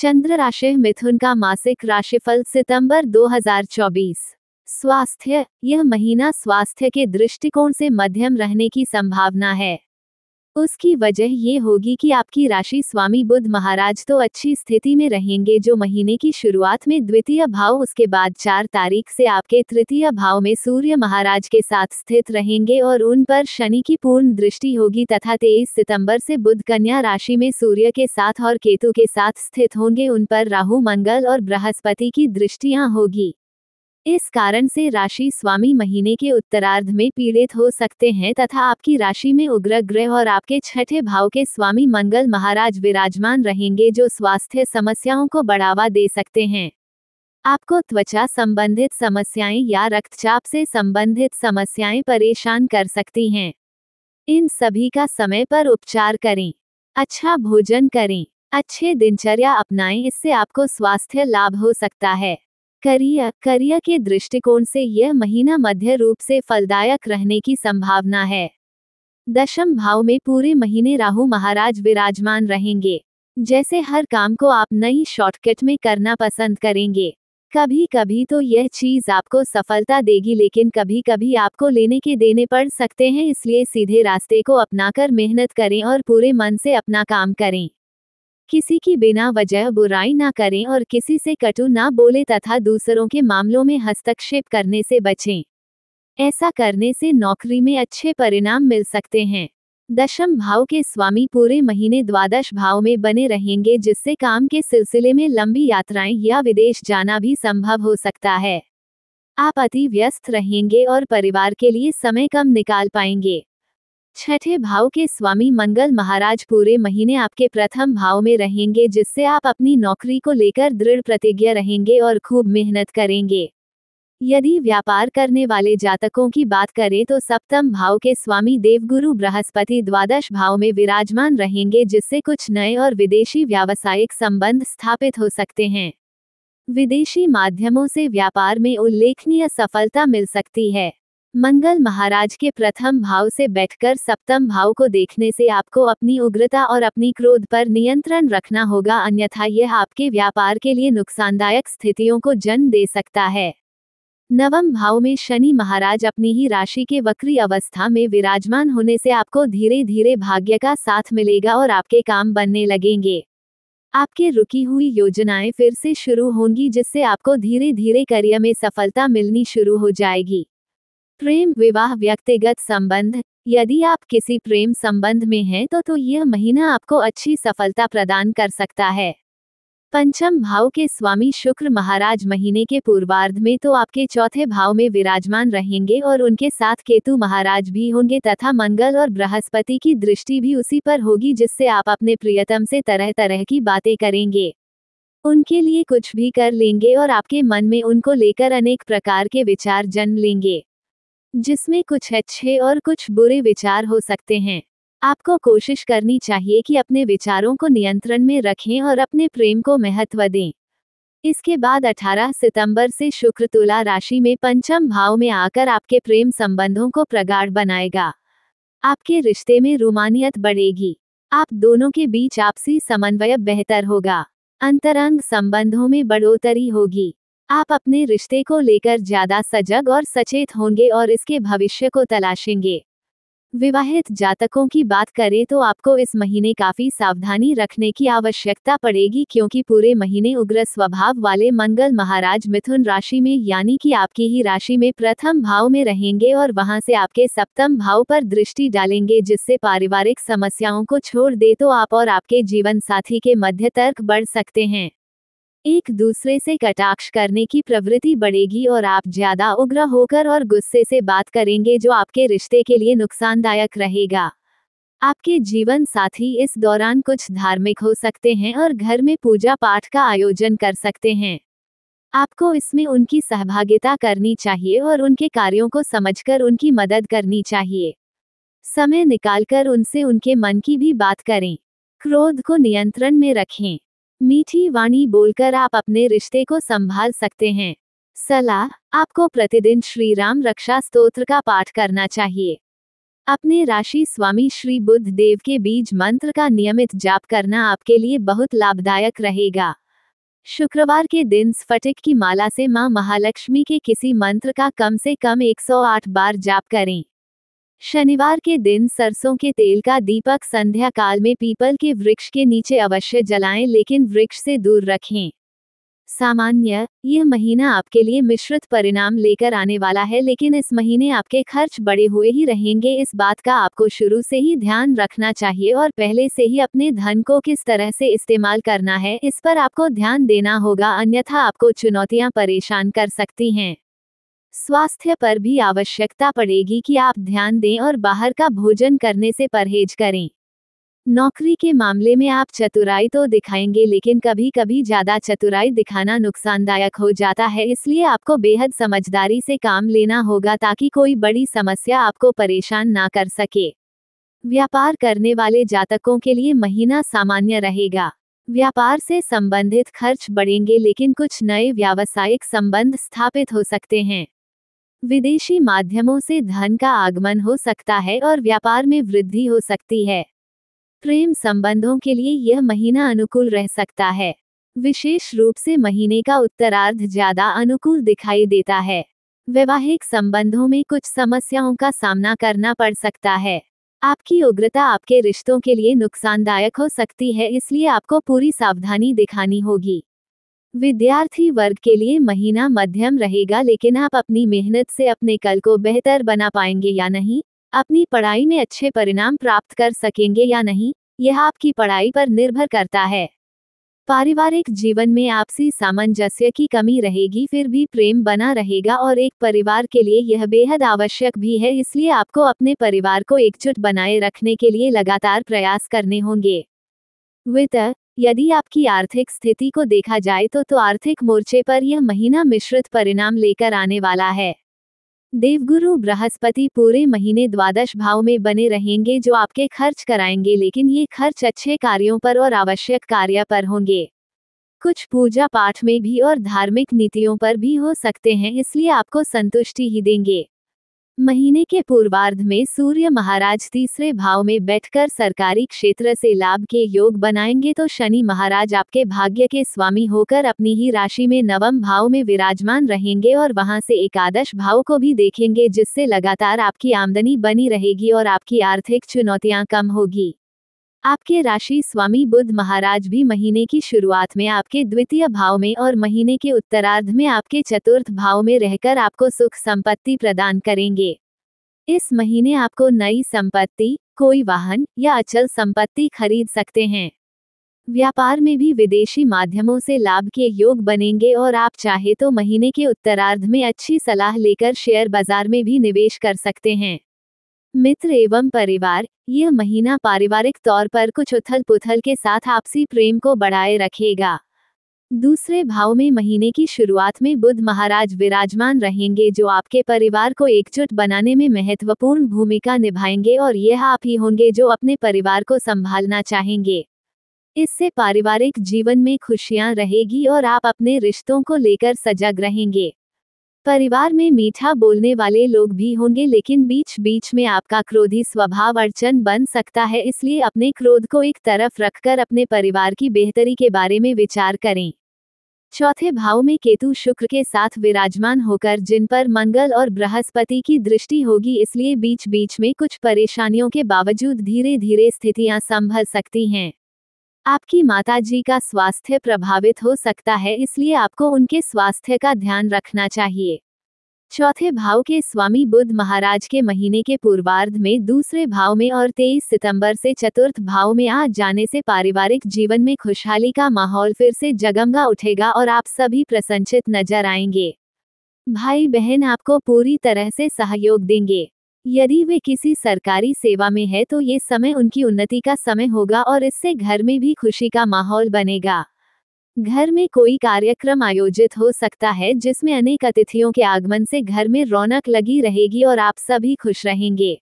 चंद्र राशि मिथुन का मासिक राशिफल सितंबर 2024 स्वास्थ्य यह महीना स्वास्थ्य के दृष्टिकोण से मध्यम रहने की संभावना है उसकी वजह ये होगी कि आपकी राशि स्वामी बुद्ध महाराज तो अच्छी स्थिति में रहेंगे जो महीने की शुरुआत में द्वितीय भाव उसके बाद चार तारीख से आपके तृतीय भाव में सूर्य महाराज के साथ स्थित रहेंगे और उन पर शनि की पूर्ण दृष्टि होगी तथा तेईस सितंबर से बुद्ध कन्या राशि में सूर्य के साथ और केतु के साथ स्थित होंगे उन पर राहु मंगल और बृहस्पति की दृष्टियाँ होगी इस कारण से राशि स्वामी महीने के उत्तरार्ध में पीड़ित हो सकते हैं तथा आपकी राशि में उग्र ग्रह और आपके छठे भाव के स्वामी मंगल महाराज विराजमान रहेंगे जो स्वास्थ्य समस्याओं को बढ़ावा दे सकते हैं आपको त्वचा संबंधित समस्याएं या रक्तचाप से संबंधित समस्याएं परेशान कर सकती हैं इन सभी का समय पर उपचार करें अच्छा भोजन करें अच्छे दिनचर्या अपनाएं इससे आपको स्वास्थ्य लाभ हो सकता है करिया करिया के दृष्टिकोण से यह महीना मध्य रूप से फलदायक रहने की संभावना है दशम भाव में पूरे महीने राहु महाराज विराजमान रहेंगे जैसे हर काम को आप नई शॉर्टकट में करना पसंद करेंगे कभी कभी तो यह चीज आपको सफलता देगी लेकिन कभी कभी आपको लेने के देने पड़ सकते हैं इसलिए सीधे रास्ते को अपनाकर मेहनत करें और पूरे मन से अपना काम करें किसी की बिना वजह बुराई ना करें और किसी से कटु ना बोले तथा दूसरों के मामलों में हस्तक्षेप करने से बचें ऐसा करने से नौकरी में अच्छे परिणाम मिल सकते हैं दशम भाव के स्वामी पूरे महीने द्वादश भाव में बने रहेंगे जिससे काम के सिलसिले में लंबी यात्राएं या विदेश जाना भी संभव हो सकता है आप अति व्यस्त रहेंगे और परिवार के लिए समय कम निकाल पाएंगे छठे भाव के स्वामी मंगल महाराज पूरे महीने आपके प्रथम भाव में रहेंगे जिससे आप अपनी नौकरी को लेकर दृढ़ प्रतिज्ञा रहेंगे और खूब मेहनत करेंगे यदि व्यापार करने वाले जातकों की बात करें तो सप्तम भाव के स्वामी देवगुरु बृहस्पति द्वादश भाव में विराजमान रहेंगे जिससे कुछ नए और विदेशी व्यावसायिक संबंध स्थापित हो सकते हैं विदेशी माध्यमों से व्यापार में उल्लेखनीय सफलता मिल सकती है मंगल महाराज के प्रथम भाव से बैठकर सप्तम भाव को देखने से आपको अपनी उग्रता और अपनी क्रोध पर नियंत्रण रखना होगा अन्यथा यह आपके व्यापार के लिए नुकसानदायक स्थितियों को जन्म दे सकता है नवम भाव में शनि महाराज अपनी ही राशि के वक्री अवस्था में विराजमान होने से आपको धीरे धीरे भाग्य का साथ मिलेगा और आपके काम बनने लगेंगे आपके रुकी हुई योजनाएं फिर से शुरू होंगी जिससे आपको धीरे धीरे करियर में सफलता मिलनी शुरू हो जाएगी प्रेम विवाह व्यक्तिगत संबंध यदि आप किसी प्रेम संबंध में हैं तो तो यह महीना आपको अच्छी सफलता प्रदान कर सकता है पंचम भाव के स्वामी शुक्र महाराज महीने के पूर्वार्ध में तो आपके चौथे भाव में विराजमान रहेंगे और उनके साथ केतु महाराज भी होंगे तथा मंगल और बृहस्पति की दृष्टि भी उसी पर होगी जिससे आप अपने प्रियतम से तरह तरह की बातें करेंगे उनके लिए कुछ भी कर लेंगे और आपके मन में उनको लेकर अनेक प्रकार के विचार जन्म लेंगे जिसमें कुछ अच्छे और कुछ बुरे विचार हो सकते हैं आपको कोशिश करनी चाहिए कि अपने विचारों को नियंत्रण में रखें और अपने प्रेम को महत्व दें इसके बाद 18 सितंबर से शुक्र तुला राशि में पंचम भाव में आकर आपके प्रेम संबंधों को प्रगाढ़ बनाएगा आपके रिश्ते में रोमानियत बढ़ेगी आप दोनों के बीच आपसी समन्वय बेहतर होगा अंतरंग संबंधों में बढ़ोतरी होगी आप अपने रिश्ते को लेकर ज्यादा सजग और सचेत होंगे और इसके भविष्य को तलाशेंगे विवाहित जातकों की बात करें तो आपको इस महीने काफी सावधानी रखने की आवश्यकता पड़ेगी क्योंकि पूरे महीने उग्र स्वभाव वाले मंगल महाराज मिथुन राशि में यानी कि आपकी ही राशि में प्रथम भाव में रहेंगे और वहां से आपके सप्तम भाव पर दृष्टि डालेंगे जिससे पारिवारिक समस्याओं को छोड़ दे तो आप और आपके जीवन साथी के मध्य तर्क बढ़ सकते हैं एक दूसरे से कटाक्ष करने की प्रवृत्ति बढ़ेगी और आप ज्यादा उग्र होकर और गुस्से से बात करेंगे जो आपके रिश्ते के लिए नुकसानदायक रहेगा आपके जीवन साथी इस दौरान कुछ धार्मिक हो सकते हैं और घर में पूजा पाठ का आयोजन कर सकते हैं आपको इसमें उनकी सहभागिता करनी चाहिए और उनके कार्यों को समझकर उनकी मदद करनी चाहिए समय निकालकर उनसे उनके मन की भी बात करें क्रोध को नियंत्रण में रखें मीठी वाणी बोलकर आप अपने रिश्ते को संभाल सकते हैं सलाह आपको प्रतिदिन श्री राम रक्षा स्तोत्र का पाठ करना चाहिए अपने राशि स्वामी श्री बुद्ध देव के बीज मंत्र का नियमित जाप करना आपके लिए बहुत लाभदायक रहेगा शुक्रवार के दिन स्फटिक की माला से मां महालक्ष्मी के किसी मंत्र का कम से कम 108 बार जाप करें शनिवार के दिन सरसों के तेल का दीपक संध्या काल में पीपल के वृक्ष के नीचे अवश्य जलाएं लेकिन वृक्ष से दूर रखें सामान्य यह महीना आपके लिए मिश्रित परिणाम लेकर आने वाला है लेकिन इस महीने आपके खर्च बड़े हुए ही रहेंगे इस बात का आपको शुरू से ही ध्यान रखना चाहिए और पहले से ही अपने धन को किस तरह से इस्तेमाल करना है इस पर आपको ध्यान देना होगा अन्यथा आपको चुनौतियां परेशान कर सकती हैं स्वास्थ्य पर भी आवश्यकता पड़ेगी कि आप ध्यान दें और बाहर का भोजन करने से परहेज करें नौकरी के मामले में आप चतुराई तो दिखाएंगे लेकिन कभी कभी ज्यादा चतुराई दिखाना नुकसानदायक हो जाता है इसलिए आपको बेहद समझदारी से काम लेना होगा ताकि कोई बड़ी समस्या आपको परेशान ना कर सके व्यापार करने वाले जातकों के लिए महीना सामान्य रहेगा व्यापार से संबंधित खर्च बढ़ेंगे लेकिन कुछ नए व्यावसायिक संबंध स्थापित हो सकते हैं विदेशी माध्यमों से धन का आगमन हो सकता है और व्यापार में वृद्धि हो सकती है प्रेम संबंधों के लिए यह महीना अनुकूल रह सकता है विशेष रूप से महीने का उत्तरार्ध ज्यादा अनुकूल दिखाई देता है वैवाहिक संबंधों में कुछ समस्याओं का सामना करना पड़ सकता है आपकी उग्रता आपके रिश्तों के लिए नुकसानदायक हो सकती है इसलिए आपको पूरी सावधानी दिखानी होगी विद्यार्थी वर्ग के लिए महीना मध्यम रहेगा लेकिन आप अपनी मेहनत से अपने कल को बेहतर बना पाएंगे या नहीं अपनी पढ़ाई में अच्छे परिणाम प्राप्त कर सकेंगे या नहीं यह आपकी पढ़ाई पर निर्भर करता है पारिवारिक जीवन में आपसी सामंजस्य की कमी रहेगी फिर भी प्रेम बना रहेगा और एक परिवार के लिए यह बेहद आवश्यक भी है इसलिए आपको अपने परिवार को एकजुट बनाए रखने के लिए लगातार प्रयास करने होंगे वित्त यदि आपकी आर्थिक स्थिति को देखा जाए तो तो आर्थिक मोर्चे पर यह महीना मिश्रित परिणाम लेकर आने वाला है देवगुरु बृहस्पति पूरे महीने द्वादश भाव में बने रहेंगे जो आपके खर्च कराएंगे लेकिन ये खर्च अच्छे कार्यों पर और आवश्यक कार्य पर होंगे कुछ पूजा पाठ में भी और धार्मिक नीतियों पर भी हो सकते हैं इसलिए आपको संतुष्टि ही देंगे महीने के पूर्वार्ध में सूर्य महाराज तीसरे भाव में बैठकर सरकारी क्षेत्र से लाभ के योग बनाएंगे तो शनि महाराज आपके भाग्य के स्वामी होकर अपनी ही राशि में नवम भाव में विराजमान रहेंगे और वहां से एकादश भाव को भी देखेंगे जिससे लगातार आपकी आमदनी बनी रहेगी और आपकी आर्थिक चुनौतियां कम होगी आपके राशि स्वामी बुद्ध महाराज भी महीने की शुरुआत में आपके द्वितीय भाव में और महीने के उत्तरार्ध में आपके चतुर्थ भाव में रहकर आपको सुख संपत्ति प्रदान करेंगे इस महीने आपको नई संपत्ति कोई वाहन या अचल संपत्ति खरीद सकते हैं व्यापार में भी विदेशी माध्यमों से लाभ के योग बनेंगे और आप चाहे तो महीने के उत्तरार्ध में अच्छी सलाह लेकर शेयर बाजार में भी निवेश कर सकते हैं मित्र एवं परिवार यह महीना पारिवारिक तौर पर कुछ उथल पुथल के साथ आपसी प्रेम को बढ़ाए रखेगा दूसरे भाव में महीने की शुरुआत में बुद्ध महाराज विराजमान रहेंगे जो आपके परिवार को एकजुट बनाने में महत्वपूर्ण भूमिका निभाएंगे और यह आप ही होंगे जो अपने परिवार को संभालना चाहेंगे इससे पारिवारिक जीवन में खुशियां रहेगी और आप अपने रिश्तों को लेकर सजग रहेंगे परिवार में मीठा बोलने वाले लोग भी होंगे लेकिन बीच बीच में आपका क्रोधी स्वभाव अड़चन बन सकता है इसलिए अपने क्रोध को एक तरफ रखकर अपने परिवार की बेहतरी के बारे में विचार करें चौथे भाव में केतु शुक्र के साथ विराजमान होकर जिन पर मंगल और बृहस्पति की दृष्टि होगी इसलिए बीच बीच में कुछ परेशानियों के बावजूद धीरे धीरे स्थितियां संभल सकती हैं आपकी माताजी का स्वास्थ्य प्रभावित हो सकता है इसलिए आपको उनके स्वास्थ्य का ध्यान रखना चाहिए चौथे भाव के स्वामी बुद्ध महाराज के महीने के पूर्वार्ध में दूसरे भाव में और 23 सितंबर से चतुर्थ भाव में आ जाने से पारिवारिक जीवन में खुशहाली का माहौल फिर से जगमगा उठेगा और आप सभी प्रसन्नचित नजर आएंगे भाई बहन आपको पूरी तरह से सहयोग देंगे यदि वे किसी सरकारी सेवा में है तो ये समय उनकी उन्नति का समय होगा और इससे घर में भी खुशी का माहौल बनेगा घर में कोई कार्यक्रम आयोजित हो सकता है जिसमें अनेक अतिथियों के आगमन से घर में रौनक लगी रहेगी और आप सभी खुश रहेंगे